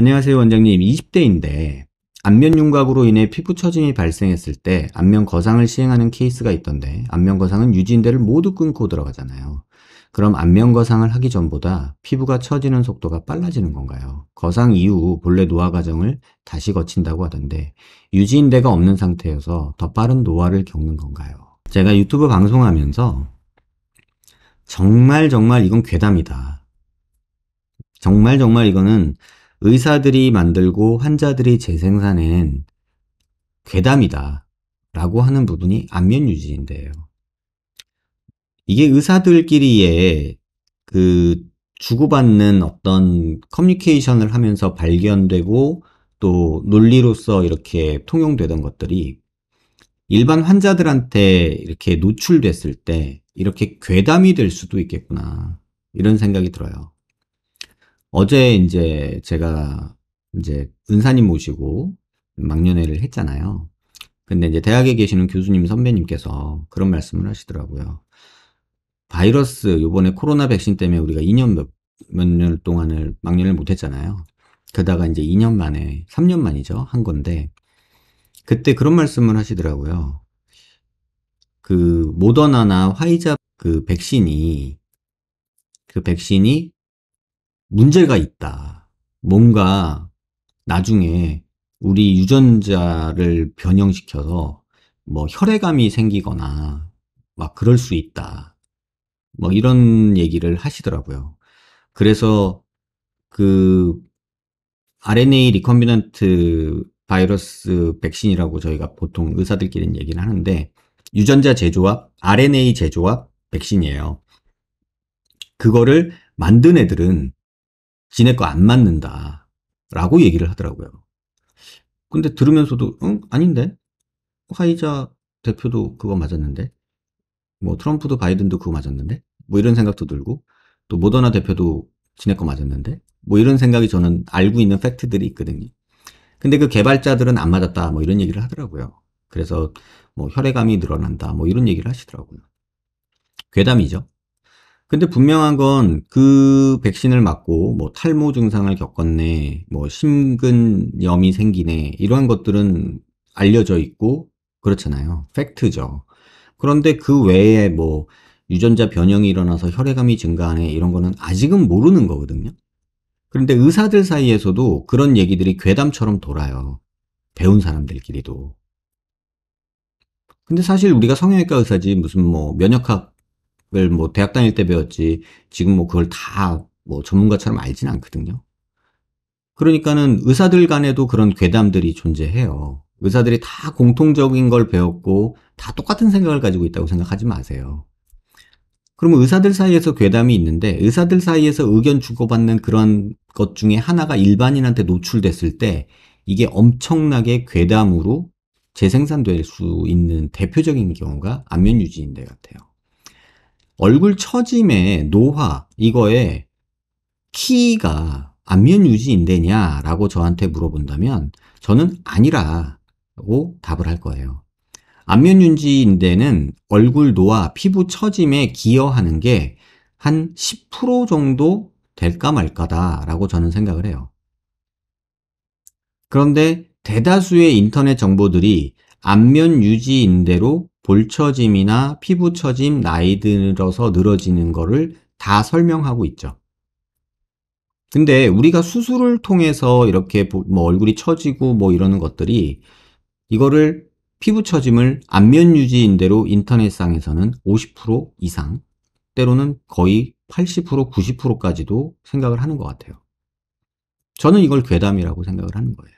안녕하세요 원장님 20대인데 안면 윤곽으로 인해 피부 처짐이 발생했을 때 안면 거상을 시행하는 케이스가 있던데 안면 거상은 유지인대를 모두 끊고 들어가잖아요 그럼 안면 거상을 하기 전보다 피부가 처지는 속도가 빨라지는 건가요? 거상 이후 본래 노화 과정을 다시 거친다고 하던데 유지인대가 없는 상태여서 더 빠른 노화를 겪는 건가요? 제가 유튜브 방송하면서 정말 정말 이건 괴담이다 정말 정말 이거는 의사들이 만들고 환자들이 재생산한 괴담이다 라고 하는 부분이 안면 유지인데요. 이게 의사들끼리의 그 주고받는 어떤 커뮤니케이션을 하면서 발견되고 또 논리로서 이렇게 통용되던 것들이 일반 환자들한테 이렇게 노출됐을 때 이렇게 괴담이 될 수도 있겠구나 이런 생각이 들어요. 어제 이제 제가 이제 은사님 모시고 막년회를 했잖아요. 근데 이제 대학에 계시는 교수님 선배님께서 그런 말씀을 하시더라고요. 바이러스 요번에 코로나 백신 때문에 우리가 2년 몇, 몇 년 동안을 막년을 못 했잖아요. 그러다가 이제 2년 만에 3년 만이죠. 한 건데 그때 그런 말씀을 하시더라고요. 그 모더나나 화이자 그 백신이 그 백신이 문제가 있다. 뭔가 나중에 우리 유전자를 변형시켜서 뭐 혈액암이 생기거나 막 그럴 수 있다. 뭐 이런 얘기를 하시더라고요. 그래서 그 RNA 리컨비넌트 바이러스 백신이라고 저희가 보통 의사들끼리는 얘기를 하는데 유전자 제조합, RNA 제조합 백신이에요. 그거를 만든 애들은 지네 거안 맞는다. 라고 얘기를 하더라고요. 근데 들으면서도, 응? 아닌데? 화이자 대표도 그거 맞았는데? 뭐 트럼프도 바이든도 그거 맞았는데? 뭐 이런 생각도 들고, 또 모더나 대표도 지네 거 맞았는데? 뭐 이런 생각이 저는 알고 있는 팩트들이 있거든요. 근데 그 개발자들은 안 맞았다. 뭐 이런 얘기를 하더라고요. 그래서 뭐 혈액암이 늘어난다. 뭐 이런 얘기를 하시더라고요. 괴담이죠. 근데 분명한 건 그 백신을 맞고 뭐 탈모 증상을 겪었네, 뭐 심근염이 생기네, 이러한 것들은 알려져 있고 그렇잖아요. 팩트죠. 그런데 그 외에 뭐 유전자 변형이 일어나서 혈액암이 증가하네 이런 거는 아직은 모르는 거거든요. 그런데 의사들 사이에서도 그런 얘기들이 괴담처럼 돌아요. 배운 사람들끼리도. 근데 사실 우리가 성형외과 의사지 무슨 뭐 면역학 그걸 뭐 대학 다닐 때 배웠지 지금 뭐 그걸 다 뭐 전문가처럼 알진 않거든요. 그러니까는 의사들 간에도 그런 괴담들이 존재해요. 의사들이 다 공통적인 걸 배웠고 다 똑같은 생각을 가지고 있다고 생각하지 마세요. 그러면 의사들 사이에서 괴담이 있는데 의사들 사이에서 의견 주고받는 그런 것 중에 하나가 일반인한테 노출됐을 때 이게 엄청나게 괴담으로 재생산될 수 있는 대표적인 경우가 안면 유지인데 같아요. 얼굴 처짐의 노화 이거에 키가 안면 유지인데냐라고 저한테 물어본다면 저는 아니라고 답을 할 거예요. 안면 유지인대는 얼굴 노화, 피부 처짐에 기여하는 게 한 10% 정도 될까 말까다라고 저는 생각을 해요. 그런데 대다수의 인터넷 정보들이 안면 유지인대로 볼처짐이나 피부 처짐, 나이 들어서 늘어지는 거를 다 설명하고 있죠. 근데 우리가 수술을 통해서 이렇게 뭐 얼굴이 처지고 뭐 이러는 것들이 이거를 피부 처짐을 안면 유지인대로 인터넷상에서는 50% 이상, 때로는 거의 80%, 90%까지도 생각을 하는 것 같아요. 저는 이걸 괴담이라고 생각을 하는 거예요.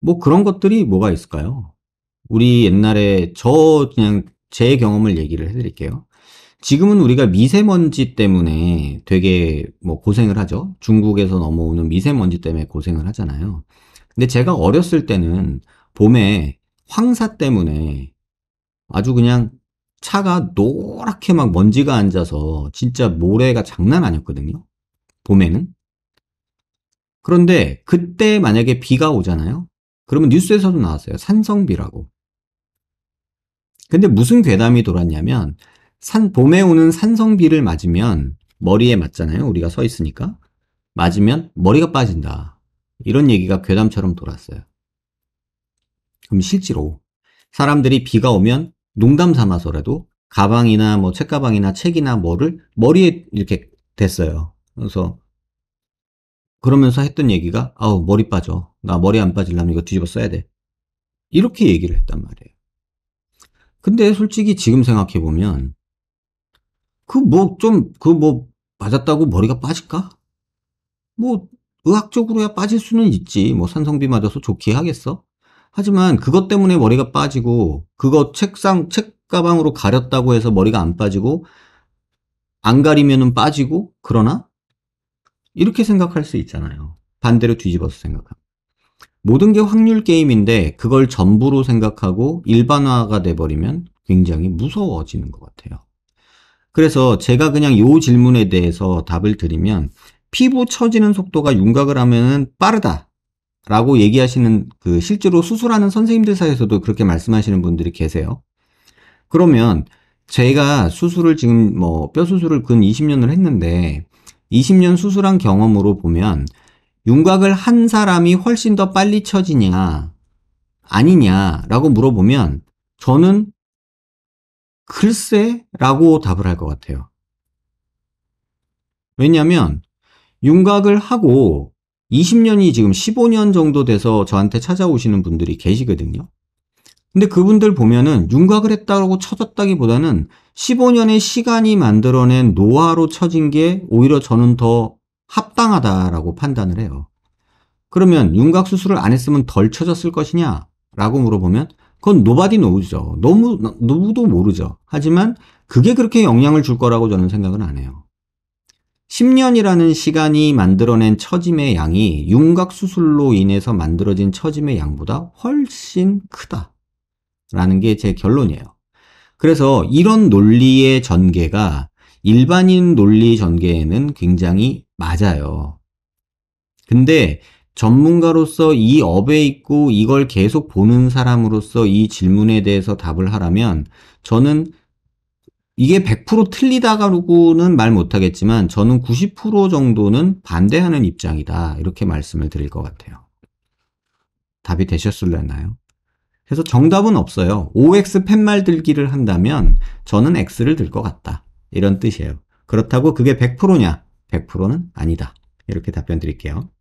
뭐 그런 것들이 뭐가 있을까요? 우리 옛날에 저 그냥 제 경험을 얘기를 해드릴게요. 지금은 우리가 미세먼지 때문에 되게 뭐 고생을 하죠. 중국에서 넘어오는 미세먼지 때문에 고생을 하잖아요. 근데 제가 어렸을 때는 봄에 황사 때문에 아주 그냥 차가 노랗게 막 먼지가 앉아서 진짜 모래가 장난 아니었거든요. 봄에는. 그런데 그때 만약에 비가 오잖아요. 그러면 뉴스에서도 나왔어요. 산성비라고. 근데 무슨 괴담이 돌았냐면 산 봄에 오는 산성비를 맞으면 머리에 맞잖아요. 우리가 서 있으니까 맞으면 머리가 빠진다. 이런 얘기가 괴담처럼 돌았어요. 그럼 실제로 사람들이 비가 오면 농담 삼아서라도 가방이나 뭐 책가방이나 책이나 뭐를 머리에 이렇게 댔어요. 그래서 그러면서 했던 얘기가 아우 머리 빠져. 나 머리 안 빠지려면 이거 뒤집어 써야 돼. 이렇게 얘기를 했단 말이에요. 근데 솔직히 지금 생각해 보면 그 뭐좀그뭐 그 뭐 맞았다고 머리가 빠질까? 뭐 의학적으로야 빠질 수는 있지. 뭐 산성비 맞아서 좋게 하겠어. 하지만 그것 때문에 머리가 빠지고 그거 책상 책 가방으로 가렸다고 해서 머리가 안 빠지고 안 가리면은 빠지고 그러나 이렇게 생각할 수 있잖아요. 반대로 뒤집어서 생각하면. 모든 게 확률 게임인데 그걸 전부로 생각하고 일반화가 돼버리면 굉장히 무서워지는 것 같아요. 그래서 제가 그냥 이 질문에 대해서 답을 드리면 피부 처지는 속도가 윤곽을 하면 빠르다 라고 얘기하시는 그 실제로 수술하는 선생님들 사이에서도 그렇게 말씀하시는 분들이 계세요. 그러면 제가 수술을 지금 뭐뼈 수술을 근 20년을 했는데 20년 수술한 경험으로 보면 윤곽을 한 사람이 훨씬 더 빨리 쳐지냐 아니냐라고 물어보면 저는 글쎄라고 답을 할 것 같아요. 왜냐하면 윤곽을 하고 20년이 지금 15년 정도 돼서 저한테 찾아오시는 분들이 계시거든요. 근데 그분들 보면은 윤곽을 했다고 쳐졌다기보다는 15년의 시간이 만들어낸 노화로 쳐진 게 오히려 저는 더 합당하다라고 판단을 해요. 그러면 윤곽 수술을 안 했으면 덜 쳐졌을 것이냐? 라고 물어보면 그건 노바디 노우죠. 너무 누구도 모르죠. 하지만 그게 그렇게 영향을 줄 거라고 저는 생각은 안 해요. 10년이라는 시간이 만들어낸 처짐의 양이 윤곽 수술로 인해서 만들어진 처짐의 양보다 훨씬 크다. 라는 게 제 결론이에요. 그래서 이런 논리의 전개가 일반인 논리 전개에는 굉장히 맞아요. 근데 전문가로서 이 업에 있고 이걸 계속 보는 사람으로서 이 질문에 대해서 답을 하라면 저는 이게 100% 틀리다가로고는 말 못하겠지만 저는 90% 정도는 반대하는 입장이다 이렇게 말씀을 드릴 것 같아요. 답이 되셨을려나요? 그래서 정답은 없어요. OX 팻말 들기를 한다면 저는 X를 들 것 같다. 이런 뜻이에요. 그렇다고 그게 100%냐? 100%는 아니다. 이렇게 답변 드릴게요.